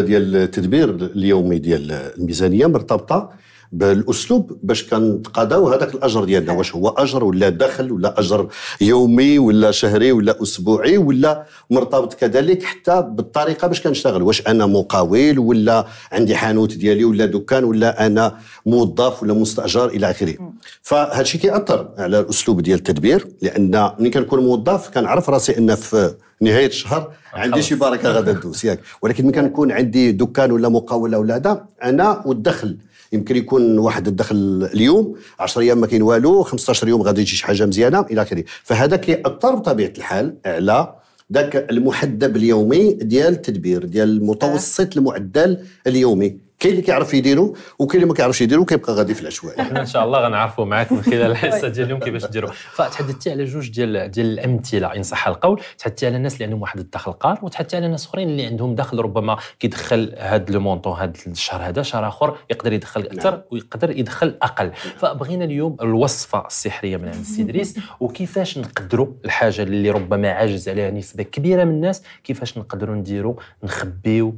ديال التدبير اليومي ديال الميزانيه مرتبطه بالاسلوب باش كنتقاضاو هذاك الاجر ديالنا واش هو اجر ولا دخل ولا اجر يومي ولا شهري ولا اسبوعي ولا مرتبط كذلك حتى بالطريقه باش كنشتغل واش انا مقاول ولا عندي حانوت ديالي ولا دكان ولا انا موظف ولا مستاجر الى اخره فهذا الشيء كيأثر على الاسلوب ديال التدبير لان ملي كنكون موظف كنعرف راسي ان في نهايه الشهر عندي شي بركه غادا ندوز ياك ولكن ملي كنكون عندي دكان ولا مقاوله ولا هذا انا والدخل يمكن يكون واحد الدخل اليوم 10 ايام ما كاين والو 15 يوم غادي تجي شي حاجه مزيانه الى اخره فهذا كيأثر بطبيعه الحال على ذاك المحدب اليومي ديال التدبير ديال المتوسط المعدل اليومي كاين اللي كيعرف يديرو وكاين اللي ما كيعرفش يديرو كيبقى غادي في العشوائي احنا ان شاء الله غنعرفوا معاك من خلال الحصه ديال اليوم كيفاش ديروا فتحدثتي على جوج ديال ديال الامثله ان صح القول تحدثتي على الناس اللي عندهم واحد الدخل قار وتحدثتي على ناس اخرين اللي عندهم دخل ربما كيدخل هذا لو مونطون هذا الشهر هذا شهر اخر يقدر يدخل نعم. اكثر ويقدر يدخل اقل فبغينا اليوم الوصفه السحريه من عند السي ادريس وكيفاش نقدروا الحاجه اللي ربما عاجز عليها نسبه كبيره من الناس كيفاش نقدروا نديروا نخبيو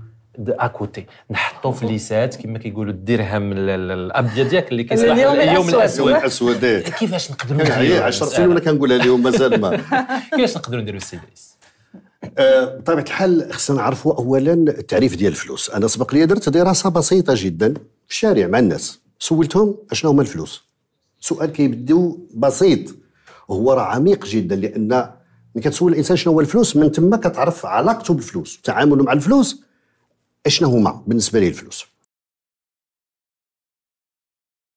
اكوتي نحطو في ليسات كما كيقولوا الدرهم الابيض ياك اللي كيصلح اليوم الاسود الاسود كيفاش نقدروا نديروا 10 سنين وانا كنقولها اليوم مازال ما كيفاش نقدروا نديروا السي ادريس بطبيعه الحال خصنا نعرفوا اولا التعريف ديال الفلوس انا سبق لي درت دراسه بسيطه جدا في الشارع مع الناس سولتهم اشنو هما الفلوس سؤال كيبدو بسيط هو راه عميق جدا لان ملي كتسول الانسان شنو هو الفلوس من تما كتعرف علاقته بالفلوس تعامله مع الفلوس ايش نهو مع بالنسبه لي الفلوس